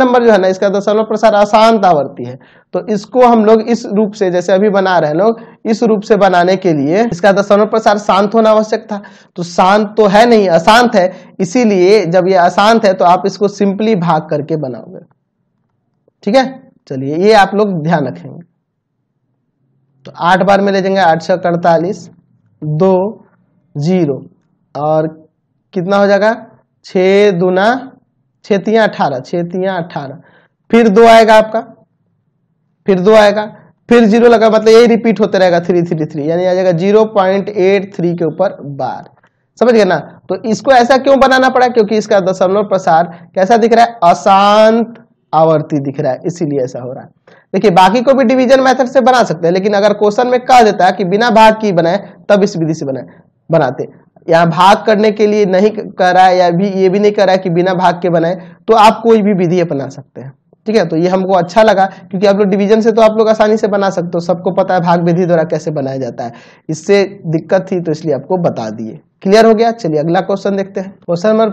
number जो है ना इसका दशमलव प्रसार अशांत आवर्ती है तो इसको हम लोग इस रूप से जैसे अभी बना रहे हैं लोग इस रूप से बनाने के लिए इसका दशमलव प्रसार शांत होना आवश्यक था तो शांत तो है नहीं अशांत है इसीलिए जब ये अशांत है तो आप इसको सिंपली भाग करके बनाओगे ठीक है चलिए ये आप लोग ध्यान रखेंगे तो आठ बार में ले जाएंगे आठ सौ अड़तालीस दो जीरो और कितना हो जाएगा छ दुना छतियाँ अठारह छतियाँ अठारह फिर दो आएगा आपका फिर दो आएगा फिर जीरो लगा मतलब यही रिपीट होते रहेगा थ्री थ्री थ्री यानी आ जाएगा जीरो पॉइंट एट थ्री के ऊपर बार समझ गए ना तो इसको ऐसा क्यों बनाना पड़ा क्योंकि इसका दशमलव प्रसार कैसा दिख रहा है अशांत आवर्ती दिख रहा है इसीलिए ऐसा हो रहा है देखिए बाकी को भी डिवीजन मेथड से बना सकते हैं लेकिन अगर क्वेश्चन में कह देता है कि बिना भाग की बनाए तब इस विधि से बनाए बनाते यहाँ भाग करने के लिए नहीं कर रहा है या भी ये भी नहीं है कि बिना भाग के बनाए तो आप कोई भी विधि अपना सकते हैं ठीक है तो ये हमको अच्छा लगा क्योंकि आप लोग डिवीजन से तो आप लोग आसानी से बना सकते हो सबको पता है भाग विधि द्वारा कैसे बनाया जाता है इससे दिक्कत थी तो इसलिए आपको बता दिए क्लियर हो गया चलिए अगला क्वेश्चन देखते हैं क्वेश्चन नंबर